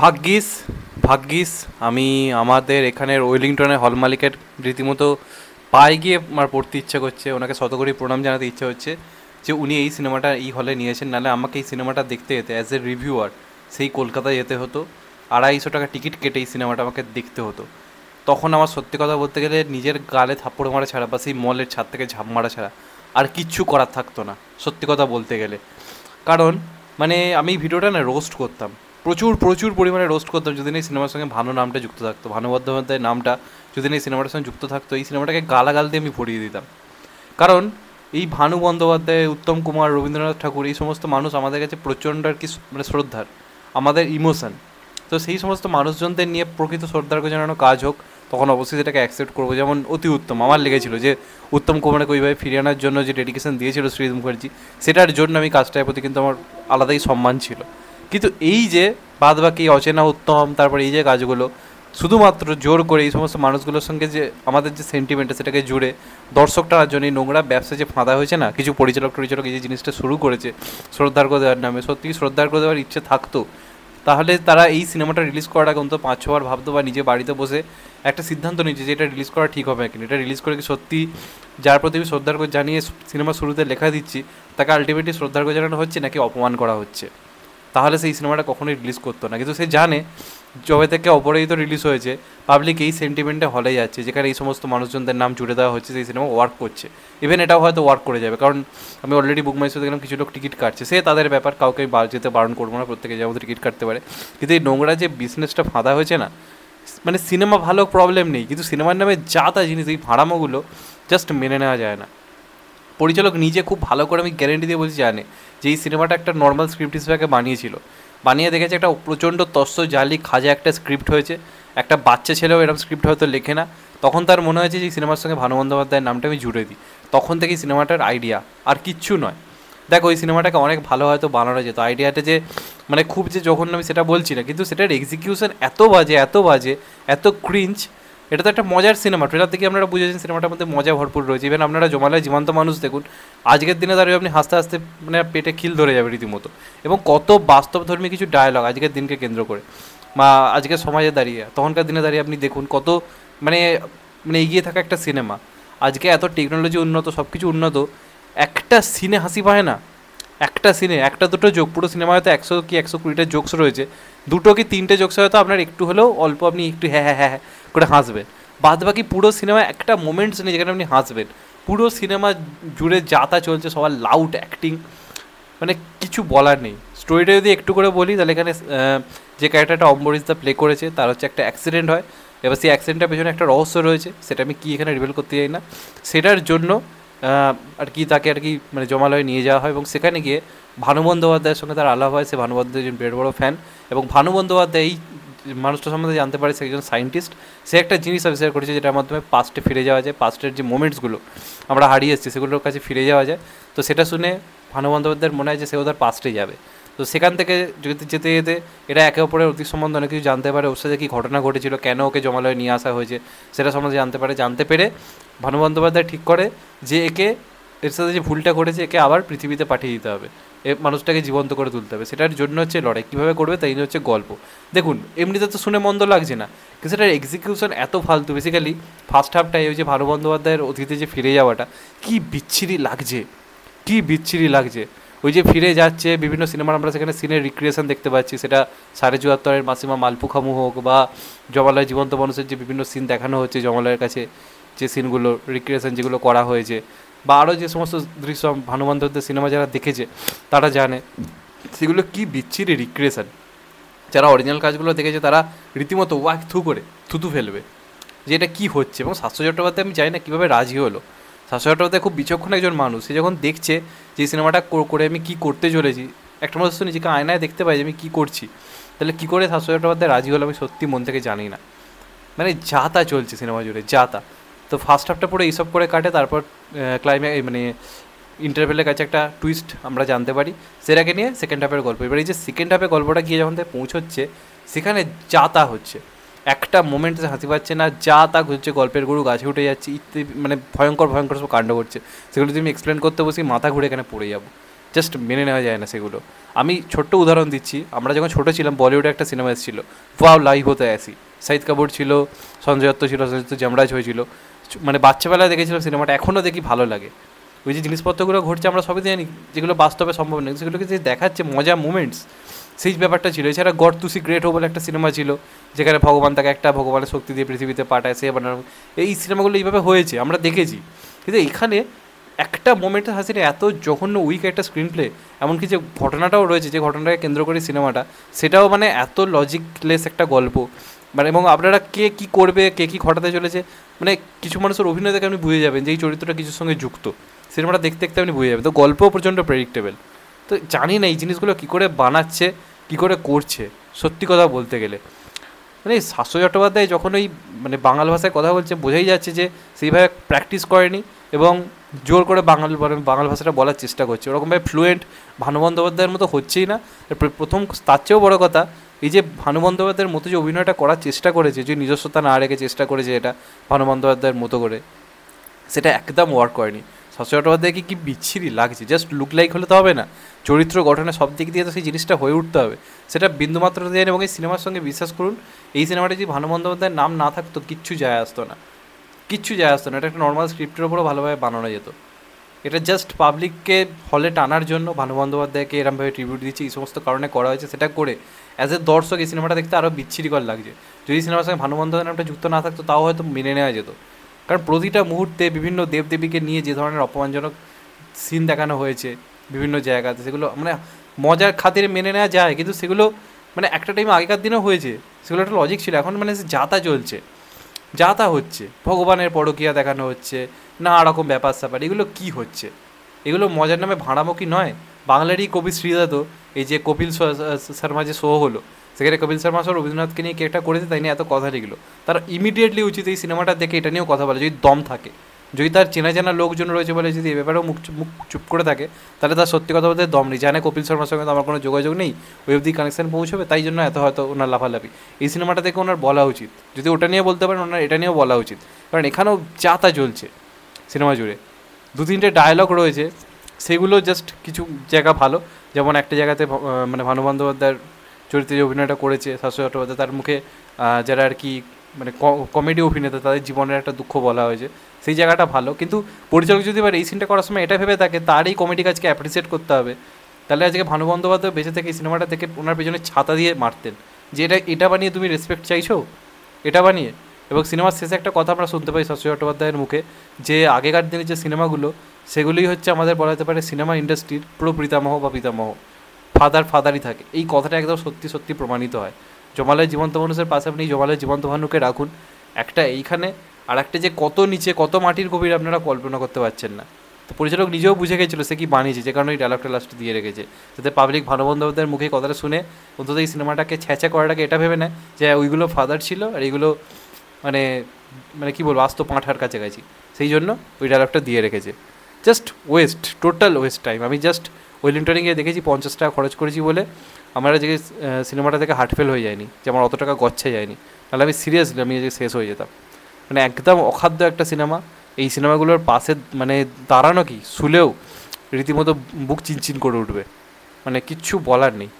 ভাগ্যিস ভাগ্যিস আমি আমাদের এখানের ওয়েলিংটনের হল মালিকের রীতিমতো পায়ে গিয়ে আমার পড়তে ইচ্ছে করছে ওনাকে শতকরি প্রণাম জানাতে ইচ্ছে হচ্ছে যে উনি এই সিনেমাটা এই হলে নিয়েছেন নাহলে আমাকে এই সিনেমাটা দেখতে যেতে অ্যাজ এ রিভিউয়ার সেই কলকাতায় যেতে হতো আড়াইশো টাকা টিকিট কেটে এই সিনেমাটা আমাকে দেখতে হতো তখন আমার সত্যি কথা বলতে গেলে নিজের গালে থাপ্পড় মারা ছাড়া বা সেই মলের ছাদ থেকে ঝাঁপ মারা ছাড়া আর কিচ্ছু করার থাকতো না সত্যি কথা বলতে গেলে কারণ মানে আমি ভিডিওটা না রোস্ট করতাম প্রচুর প্রচুর পরিমাণে রোস্ট করতাম যদি এই সিনেমার সঙ্গে ভানু নামটা যুক্ত থাকতো ভানু বন্দ্যোপাধ্যায়ের নামটা যদি এই সিনেমাটার সঙ্গে যুক্ত থাকতো এই সিনেমাটাকে গালাগাল দিয়ে আমি ভরিয়ে দিতাম কারণ এই ভানু বন্দ্যোপাধ্যায় উত্তম কুমার রবীন্দ্রনাথ ঠাকুর এই সমস্ত মানুষ আমাদের কাছে প্রচণ্ড আর কি মানে শ্রদ্ধার আমাদের ইমোশন তো সেই সমস্ত মানুষজনদের নিয়ে প্রকৃত শ্রদ্ধার্ঘ্য জানানো কাজ হোক তখন অবশ্যই সেটাকে অ্যাকসেপ্ট করবো যেমন অতি উত্তম আমার লেগেছিল যে উত্তম কুমারকে ওইভাবে ফিরিয়ে আনার জন্য যে ডেডিকেশন দিয়েছিল শ্রীদ মুখার্জি সেটার জন্য আমি কাজটার প্রতি কিন্তু আমার আলাদাই সম্মান ছিল কিন্তু এই যে বাদ বাকি অচেনা উত্তম তারপর এই যে কাজগুলো শুধুমাত্র জোর করে এই সমস্ত মানুষগুলোর সঙ্গে যে আমাদের যে সেন্টিমেন্টটা সেটাকে জুড়ে দর্শকটার জন্য নোংরা ব্যবসা যে ফাঁদা হয়েছে না কিছু পরিচালক টরিচালক এই যে জিনিসটা শুরু করেছে করে দেওয়ার নামে সত্যি করে দেওয়ার ইচ্ছে থাকতো তাহলে তারা এই সিনেমাটা রিলিজ করার আগে অন্তত পাঁচ ছবার ভাবতো বা নিজে বাড়িতে বসে একটা সিদ্ধান্ত নিচ্ছে যে এটা রিলিজ করা ঠিক হবে কিনা এটা রিলিজ করে কি সত্যি যার প্রতি আমি করে জানিয়ে সিনেমা শুরুতে লেখা দিচ্ছি তাকে আলটিমেটলি করে জানানো হচ্ছে নাকি অপমান করা হচ্ছে তাহলে সেই সিনেমাটা কখনোই রিলিজ করতো না কিন্তু সে জানে জবে থেকে অপরাজিত রিলিজ হয়েছে পাবলিক এই সেন্টিমেন্টে হলে যাচ্ছে যেখানে এই সমস্ত মানুষজনদের নাম জুড়ে দেওয়া হচ্ছে সেই সিনেমা ওয়ার্ক করছে ইভেন এটাও হয়তো ওয়ার্ক করে যাবে কারণ আমি অলরেডি বুক মাইসে দেখলাম কিছু লোক টিকিট কাটছে সে তাদের ব্যাপার কাউকে আমি যেতে বারণ করবো না প্রত্যেকে যেমন টিকিট কাটতে পারে কিন্তু এই নোংরা যে বিজনেসটা ফাঁদা হয়েছে না মানে সিনেমা ভালো প্রবলেম নেই কিন্তু সিনেমার নামে যা তা জিনিস এই ভাড়ামোগুলো জাস্ট মেনে নেওয়া যায় না পরিচালক নিজে খুব ভালো করে আমি গ্যারেন্টি দিয়ে বলছি জানে যে এই সিনেমাটা একটা নর্মাল স্ক্রিপ্ট হিসেবে বানিয়েছিল বানিয়ে দেখেছে একটা প্রচণ্ড তস্য জালি খাজা একটা স্ক্রিপ্ট হয়েছে একটা বাচ্চা ছেলেও এরকম স্ক্রিপ্ট হয়তো লেখে না তখন তার মনে হয়েছে যে সিনেমার সঙ্গে ভানু বন্দ্যোপাধ্যায়ের নামটা আমি জুড়ে দিই তখন থেকেই সিনেমাটার আইডিয়া আর কিচ্ছু নয় দেখো ওই সিনেমাটাকে অনেক ভালো হয়তো বানানো যেত আইডিয়াটা যে মানে খুব যে যখন আমি সেটা বলছি না কিন্তু সেটার এক্সিকিউশন এত বাজে এত বাজে এত ক্রিঞ্চ এটা তো একটা মজার সিনেমা ট্রেলার থেকে আপনারা বুঝেছেন সিনেমাটার মধ্যে মজা ভরপুর রয়েছে ইভেন আপনারা জমালায় জীবন্ত মানুষ দেখুন আজকের দিনে দাঁড়িয়ে আপনি হাসতে হাসতে মানে পেটে খিল ধরে যাবে রীতিমতো এবং কত বাস্তবধর্মী কিছু ডায়লগ আজকের দিনকে কেন্দ্র করে বা আজকের সমাজে দাঁড়িয়ে তখনকার দিনে দাঁড়িয়ে আপনি দেখুন কত মানে মানে এগিয়ে থাকা একটা সিনেমা আজকে এত টেকনোলজি উন্নত সব কিছু উন্নত একটা সিনে হাসি পায় না একটা সিনে একটা দুটো যোগ পুরো সিনেমা হয়তো একশো কি একশো কুড়িটা জোকস রয়েছে দুটো কি তিনটে জোকস হয়তো আপনার একটু হলেও অল্প আপনি একটু হ্যাঁ হ্যাঁ হ্যাঁ, হ্যাঁ করে হাসবেন বাদ বাকি পুরো সিনেমা একটা মোমেন্টস নেই যেখানে আপনি হাসবেন পুরো সিনেমা জুড়ে যা তা চলছে সবার লাউড অ্যাক্টিং মানে কিছু বলার নেই স্টোরিটা যদি একটু করে বলি তাহলে এখানে যে ক্যারেক্টারটা অম্বরিশ দা প্লে করেছে তার হচ্ছে একটা অ্যাক্সিডেন্ট হয় এবার সেই অ্যাক্সিডেন্টটার পেছনে একটা রহস্য রয়েছে সেটা আমি কি এখানে রিভেল করতে চাই না সেটার জন্য আর কি তাকে আর কি মানে জমালয়ে নিয়ে যাওয়া হয় এবং সেখানে গিয়ে ভানু বন্দ্যোপাধ্যায়ের সঙ্গে তার আলাপ হয় সে ভানু বন্দ্যোপাধ্যায় বিরাট বড় ফ্যান এবং ভানু বন্দ্যোপাধ্যায় এই মানুষটা সম্বন্ধে জানতে পারে সে একজন সায়েন্টিস্ট সে একটা জিনিস আবিষ্কার করেছে যেটার মাধ্যমে পাস্টে ফিরে যাওয়া যায় পাস্টের যে মোমেন্টসগুলো আমরা হারিয়ে এসেছি সেগুলোর কাছে ফিরে যাওয়া যায় তো সেটা শুনে ভানু বন্দ্যোপাধ্যায়ের মনে হয় যে সেও তার পাস্টে যাবে তো সেখান থেকে যেতে যেতে যেতে এটা একে অপরের অতীত সম্বন্ধে অনেক কিছু জানতে পারে ওর সাথে কী ঘটনা ঘটেছিল কেন ওকে জমালয়ে নিয়ে আসা হয়েছে সেটা সম্বন্ধে জানতে পারে জানতে পেরে ভানু বন্দ্যোপাধ্যায় ঠিক করে যে একে এর সাথে যে ভুলটা ঘটেছে একে আবার পৃথিবীতে পাঠিয়ে দিতে হবে এ মানুষটাকে জীবন্ত করে তুলতে হবে সেটার জন্য হচ্ছে লড়াই কীভাবে করবে তাই হচ্ছে গল্প দেখুন এমনিতে তো শুনে মন্দ লাগছে না কিন্তু সেটার এক্সিকিউশন এত ফালতু বেসিক্যালি ফার্স্ট হাফটাই ওই যে ভানু বন্দ্যোপাধ্যায়ের অতীতে যে ফিরে যাওয়াটা কি বিচ্ছিরি লাগছে কি বিচ্ছিরি লাগছে ওই যে ফিরে যাচ্ছে বিভিন্ন সিনেমার আমরা সেখানে সিনের রিক্রিয়েশন দেখতে পাচ্ছি সেটা সাড়ে চুয়াত্তরের মাসিমা মালপুখামু হোক বা জমালয় জীবন্ত মানুষের যে বিভিন্ন সিন দেখানো হচ্ছে জমালয়ের কাছে যে সিনগুলো রিক্রিয়েশন যেগুলো করা হয়েছে বা আরও যে সমস্ত দৃশ্য ভানুবান্ধবদের সিনেমা যারা দেখেছে তারা জানে সেগুলো কি বিচ্ছিরি রিক্রিয়েশন যারা অরিজিনাল কাজগুলো দেখেছে তারা রীতিমতো ওয়াক থু করে থুতু ফেলবে যে এটা কী হচ্ছে এবং স্বাস্থ্য চট্টোপাধ্যায় আমি জানি না কীভাবে রাজি হলো শাশুড়াটাতে খুব বিচক্ষণ একজন মানুষ সে যখন দেখছে যে সিনেমাটা করে আমি কি করতে চলেছি একটা মানুষ শুনেছি নিজেকে আয়নায় দেখতে পাই যে আমি কী করছি তাহলে কী করে শাশুড়াটাতে রাজি হলো আমি সত্যি মন থেকে জানি না মানে যা তা চলছে সিনেমা জুড়ে যা তা তো ফার্স্ট হাফটা পুরো এইসব করে কাটে তারপর ক্লাইম্যাক্স মানে ইন্টারভেলের কাছে একটা টুইস্ট আমরা জানতে পারি সেটাকে নিয়ে সেকেন্ড হাফের গল্প এবার এই যে সেকেন্ড হাফের গল্পটা গিয়ে যখন পৌঁছচ্ছে সেখানে যা তা হচ্ছে একটা মোমেন্টে হাসি পাচ্ছে না যা তা ঘুরছে গল্পের গরু গাছে উঠে যাচ্ছে ইত্যাদি মানে ভয়ঙ্কর ভয়ঙ্কর সব কাণ্ড করছে সেগুলো যদি আমি এক্সপ্লেন করতে বসি মাথা ঘুরে এখানে পড়ে যাবো জাস্ট মেনে নেওয়া যায় না সেগুলো আমি ছোট্ট উদাহরণ দিচ্ছি আমরা যখন ছোটো ছিলাম বলিউডে একটা সিনেমা এসেছিল ওয়াও লাইভ হতে আসি সাইদ কাপুর ছিল সঞ্জয় দত্ত ছিল সঞ্জয় দত্ত জামরাজ হয়েছিল মানে বাচ্চাবেলায় দেখেছিলাম সিনেমাটা এখনও দেখি ভালো লাগে ওই যে জিনিসপত্রগুলো ঘটছে আমরা সবই জানি যেগুলো বাস্তবে সম্ভব নয় সেগুলোকে যে দেখাচ্ছে মজা মুমেন্টস সেই ব্যাপারটা ছিল এছাড়া গড টু সি গ্রেট হো বলে একটা সিনেমা ছিল যেখানে ভগবান তাকে একটা ভগবানের শক্তি দিয়ে পৃথিবীতে পাঠায় সে বানানো এই সিনেমাগুলো এইভাবে হয়েছে আমরা দেখেছি কিন্তু এখানে একটা মোমেন্টে হাসির এত জঘন্য উইক একটা স্ক্রিন প্লে এমনকি যে ঘটনাটাও রয়েছে যে ঘটনাটাকে কেন্দ্র করে সিনেমাটা সেটাও মানে এত লজিকলেস একটা গল্প মানে এবং আপনারা কে কি করবে কে কি ঘটাতে চলেছে মানে কিছু মানুষের অভিনয় দেখে আপনি বুঝে যাবেন যে এই চরিত্রটা কিছুর সঙ্গে যুক্ত সিনেমাটা দেখতে দেখতে আপনি বুঝে যাবেন তো গল্পও প্রচণ্ড প্রেডিক্টেবল তো জানি না এই জিনিসগুলো কী করে বানাচ্ছে কি করে করছে সত্যি কথা বলতে গেলে মানে শাশ্বত চট্টোপাধ্যায় যখন ওই মানে বাঙাল ভাষায় কথা বলছে বোঝাই যাচ্ছে যে সেইভাবে প্র্যাকটিস করেনি এবং জোর করে বাঙাল মানে বাঙাল ভাষাটা বলার চেষ্টা করছে ওরকমভাবে ফ্লুয়েন্ট ভানু বন্দ্যোপাধ্যায়ের মতো হচ্ছেই না প্রথম তার চেয়েও বড়ো কথা এই যে ভানু বন্দ্যোপাধ্যায়ের মতো যে অভিনয়টা করার চেষ্টা করেছে যে নিজস্বতা না রেখে চেষ্টা করেছে এটা ভানু বন্দ্যোপাধ্যায়ের মতো করে সেটা একদম ওয়ার্ক করেনি শশী চট্টোপাধ্যায়কে কি বিচ্ছিরি লাগছে জাস্ট লুক লাইক হলে তো হবে না চরিত্র গঠনে সব দিক দিয়ে তো সেই জিনিসটা হয়ে উঠতে হবে সেটা বিন্দুমাত্র দেন এবং এই সিনেমার সঙ্গে বিশ্বাস করুন এই সিনেমাটা যদি ভানু বন্দ্যোপাধ্যায়ের নাম না থাকতো কিচ্ছু যায় আসতো না কিচ্ছু যায় আসতো না এটা একটা নর্মাল স্ক্রিপ্টের ওপরও ভালোভাবে বানানো যেত এটা জাস্ট পাবলিককে হলে টানার জন্য ভানু বন্দ্যোপাধ্যায়কে এরমভাবে ট্রিবিউট দিচ্ছে এই সমস্ত কারণে করা হয়েছে সেটা করে অ্যাজ এ দর্শক এই সিনেমাটা দেখতে আরও বিচ্ছিরিকর লাগছে যদি সিনেমার সঙ্গে ভানু বন্দ্যোপাধ্যায় নামটা যুক্ত না থাকতো তাও হয়তো মেনে নেওয়া যেত কারণ প্রতিটা মুহূর্তে বিভিন্ন দেবদেবীকে নিয়ে যে ধরনের অপমানজনক সিন দেখানো হয়েছে বিভিন্ন জায়গাতে সেগুলো মানে মজার খাতিরে মেনে নেওয়া যায় কিন্তু সেগুলো মানে একটা টাইম আগেকার দিনেও হয়েছে সেগুলো একটা লজিক ছিল এখন মানে যাতা চলছে যাতা হচ্ছে ভগবানের পরকিয়া দেখানো হচ্ছে নানা রকম ব্যাপার স্যাপার এগুলো কী হচ্ছে এগুলো মজার নামে ভাঁড়ামুখী নয় বাংলারই কবি শ্রীদাত এই যে কপিল শর্মা যে শো হলো সেখানে কপিল শর্মা সর রবীন্দ্রনাথকে নিয়ে কেকটা করেছে তাই নিয়ে এত কথা লিখলো তার ইমিডিয়েটলি উচিত এই সিনেমাটা দেখে এটা নিয়েও কথা বলে যদি দম থাকে যদি তার চেনা জানা লোকজন রয়েছে বলে যদি এ ব্যাপারেও মুখ মুখ চুপ করে থাকে তাহলে তার সত্যি কথা বলতে দম নেই জানে কপিল শর্মার সঙ্গে তো আমার কোনো যোগাযোগ নেই ওই অবধি কানেকশান পৌঁছবে তাই জন্য এত হয়তো ওনার লাফালাফি এই সিনেমাটা দেখে ওনার বলা উচিত যদি ওটা নিয়ে বলতে পারেন ওনার এটা নিয়েও বলা উচিত কারণ এখানেও যা তা চলছে সিনেমা জুড়ে দু তিনটে ডায়লগ রয়েছে সেগুলো জাস্ট কিছু জায়গা ভালো যেমন একটা জায়গাতে মানে ভানু বন্দ্যোপাধ্যায়ের চরিত্রে যে অভিনয়টা করেছে শাশ্বত চট্টোপাধ্যায় তার মুখে যারা আর কি মানে কমেডি অভিনেতা তাদের জীবনের একটা দুঃখ বলা হয়েছে সেই জায়গাটা ভালো কিন্তু পরিচালক যদি এবার এই সিনটা করার সময় এটা ভেবে থাকে তার এই কমেডি কাজকে অ্যাপ্রিসিয়েট করতে হবে তাহলে আজকে ভানু বন্দ্যোপাধ্যায় বেঁচে থেকে এই সিনেমাটা থেকে ওনার পেছনে ছাতা দিয়ে মারতেন যে এটা এটা বানিয়ে তুমি রেসপেক্ট চাইছো এটা বানিয়ে এবং সিনেমার শেষে একটা কথা আমরা শুনতে পাই শাশ্বত চট্টোপাধ্যায়ের মুখে যে আগেকার দিনের যে সিনেমাগুলো সেগুলোই হচ্ছে আমাদের বলা যেতে পারে সিনেমা ইন্ডাস্ট্রির পুরো পিতামহ বা পিতামহ ফাদার ফাদারই থাকে এই কথাটা একদম সত্যি সত্যি প্রমাণিত হয় জমালয় জীবন্ত মানুষের পাশে আপনি জমালয় জীবন্ত ভানুকে রাখুন একটা এইখানে আর একটা যে কত নিচে কত মাটির গভীর আপনারা কল্পনা করতে পারছেন না তো পরিচালক নিজেও বুঝে গেছিলো সে কি বানিয়েছে যে কারণে ওই ডায়লগটা লাস্ট দিয়ে রেখেছে যাতে পাবলিক ভানু বন্দ্যোপাধ্যায়ের মুখে কথাটা শুনে অন্তত এই সিনেমাটাকে ছ্যাঁচা করাটাকে এটা ভেবে নেয় যে হ্যাঁ, ওইগুলো ফাদার ছিল আর এইগুলো মানে মানে কী বলবো আস্ত পাঁঠার কাছাকাছি সেই জন্য ওই ডায়লগটা দিয়ে রেখেছে just waste total waste time আমি জাস্ট ওয়েলিংটনে গিয়ে দেখেছি পঞ্চাশ টাকা খরচ করেছি বলে আমার আজকে সিনেমাটা থেকে হার্টফেল হয়ে যায়নি যে আমার অত টাকা গচ্ছে যায়নি তাহলে আমি সিরিয়াসলি আমি আজকে শেষ হয়ে যেতাম মানে একদম অখাদ্য একটা সিনেমা এই সিনেমাগুলোর পাশে মানে দাঁড়ানো কি শুলেও রীতিমতো বুক চিনচিন করে উঠবে মানে কিচ্ছু বলার নেই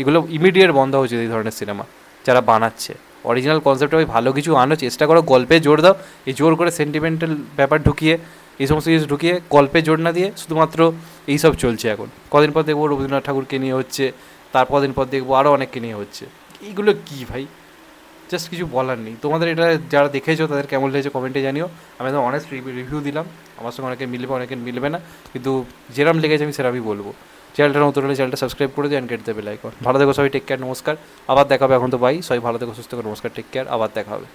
এগুলো ইমিডিয়েট বন্ধ হচ্ছে এই ধরনের সিনেমা যারা বানাচ্ছে অরিজিনাল কনসেপ্টে ভালো কিছু আনো চেষ্টা করো গল্পে জোর দাও এই জোর করে সেন্টিমেন্টাল ব্যাপার ঢুকিয়ে এই সমস্ত কিছু ঢুকিয়ে গল্পে জোর না দিয়ে শুধুমাত্র এইসব চলছে এখন কদিন পর দেখবো রবীন্দ্রনাথ ঠাকুরকে নিয়ে হচ্ছে তারপর দিন পর দেখবো আরও অনেককে নিয়ে হচ্ছে এইগুলো কি ভাই জাস্ট কিছু বলার নেই তোমাদের এটা যারা দেখেছো তাদের কেমন লেগেছে কমেন্টে জানিও আমি তো অনেক রিভিউ দিলাম আমার সঙ্গে অনেকে মিলবে অনেকে মিলবে না কিন্তু যেরম লেগেছে আমি সেরামই বলবো চ্যানেলটা নতুন হলে চ্যানেলটা সাবস্ক্রাইব করে দিও অ্যান্ড কেটে দেবে লাইক ভালো দেখো সবাই টেক কেয়ার নমস্কার আবার দেখা হবে এখন তো ভাই সবাই ভালো দেখো সুস্থ করে নমস্কার টেক কেয়ার আবার দেখা হবে